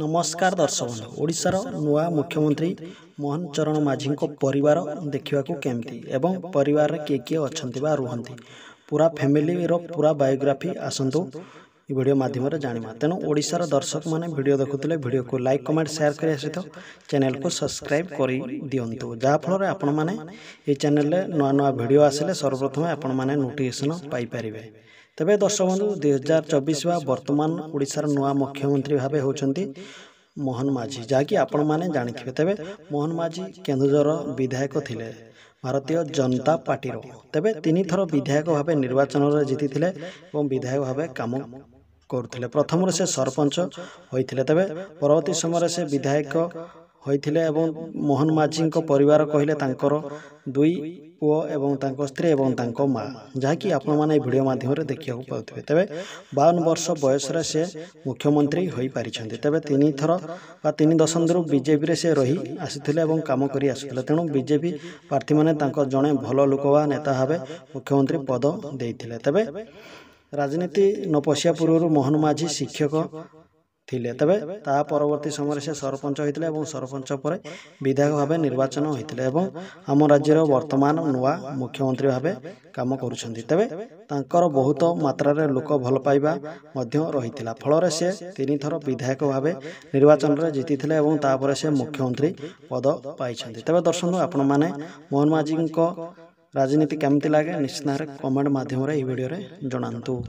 ନମସ୍କାର ଦର୍ଶକ ବନ୍ଧୁ ଓଡ଼ିଶାର ନୂଆ ମୁଖ୍ୟମନ୍ତ୍ରୀ ମୋହନ ଚରଣ ମାଝୀଙ୍କ ପରିବାର ଦେଖିବାକୁ କେମିତି ଏବଂ ପରିବାରରେ କିଏ କିଏ ଅଛନ୍ତି ବା ରୁହନ୍ତି ପୁରା ଫ୍ୟାମିଲିର ପୁରା ବାୟୋଗ୍ରାଫି ଆସନ୍ତୁ এই ଭିଡ଼ିଓ ମାଧ୍ୟମରେ ଜାଣିବା ତେଣୁ ଓଡ଼ିଶାର ଦର୍ଶକମାନେ ଭିଡ଼ିଓ ଦେଖୁଥିଲେ ଭିଡ଼ିଓକୁ ଲାଇକ୍ କମେଣ୍ଟ ସେୟାର କରିବା ସହିତ ଚ୍ୟାନେଲକୁ ସବସ୍କ୍ରାଇବ୍ କରି ଦିଅନ୍ତୁ ଯାହାଫଳରେ ଆପଣମାନେ ଏହି ଚ୍ୟାନେଲରେ ନୂଆ ନୂଆ ଭିଡ଼ିଓ ଆସିଲେ ସର୍ବପ୍ରଥମେ ଆପଣମାନେ ନୋଟିଫିକେସନ୍ ପାଇପାରିବେ ତେବେ ଦର୍ଶକ ବନ୍ଧୁ ଦୁଇହଜାର ଚବିଶ ବା ବର୍ତ୍ତମାନ ଓଡ଼ିଶାର ନୂଆ ମୁଖ୍ୟମନ୍ତ୍ରୀ ଭାବେ ହେଉଛନ୍ତି ମୋହନ ମାଝୀ ଯାହାକି ଆପଣମାନେ ଜାଣିଥିବେ ତେବେ ମୋହନ ମାଝୀ କେନ୍ଦୁଝର ବିଧାୟକ ଥିଲେ ଭାରତୀୟ ଜନତା ପାର୍ଟିର ତେବେ ତିନିଥର ବିଧାୟକ ଭାବେ ନିର୍ବାଚନରେ ଜିତିଥିଲେ ଏବଂ ବିଧାୟକ ଭାବେ କାମ করুলে প্রথম সে সরপঞ্চ হয়েছিল তবে পরবর্তী সময় সে বিধায়ক হয়েছিল এবং মোহন মাঝি পরিবার কহিলেন তাঁর দুই পুয় এবং তাঁর স্ত্রী এবং তাঁর মা যা কি আপনার এই ভিডিও মাধ্যমে দেখা পাওয়া তবে বাউন বর্ষ বয়সরে সে মুখ্যমন্ত্রী হয়ে পারি তবে তিন থর বা তিন দশন্ধর বিজেপি সে রহি আসিলে এবং কাম করে আসুলে তেমন বিজেপি প্রার্থী মানে তাঁর জনে ভাল লোক বা নেতা ভাবে মুখ্যমন্ত্রী পদ দিয়ে তবে ରାଜନୀତି ନପସିଆ ପୂର୍ବରୁ ମୋହନ ମାଝୀ ଶିକ୍ଷକ ଥିଲେ ତେବେ ତାହା ପରବର୍ତ୍ତୀ ସମୟରେ ସେ ସରପଞ୍ଚ ହୋଇଥିଲେ ଏବଂ ସରପଞ୍ଚ ପରେ ବିଧାୟକ ଭାବେ ନିର୍ବାଚନ ହୋଇଥିଲେ ଏବଂ ଆମ ରାଜ୍ୟର ବର୍ତ୍ତମାନ ନୂଆ ମୁଖ୍ୟମନ୍ତ୍ରୀ ଭାବେ କାମ କରୁଛନ୍ତି ତେବେ ତାଙ୍କର ବହୁତ ମାତ୍ରାରେ ଲୋକ ଭଲ ପାଇବା ମଧ୍ୟ ରହିଥିଲା ଫଳରେ ସେ ତିନିଥର ବିଧାୟକ ଭାବେ ନିର୍ବାଚନରେ ଜିତିଥିଲେ ଏବଂ ତାପରେ ସେ ମୁଖ୍ୟମନ୍ତ୍ରୀ ପଦ ପାଇଛନ୍ତି ତେବେ ଦର୍ଶନ୍ତୁ ଆପଣମାନେ ମୋହନ ମାଝୀଙ୍କ ରାଜନୀତି କେମିତି ଲାଗେ ନିଶ୍ଚିତ ଭାବରେ କମେଣ୍ଟ ମାଧ୍ୟମରେ ଏହି ଭିଡ଼ିଓରେ ଜଣାନ୍ତୁ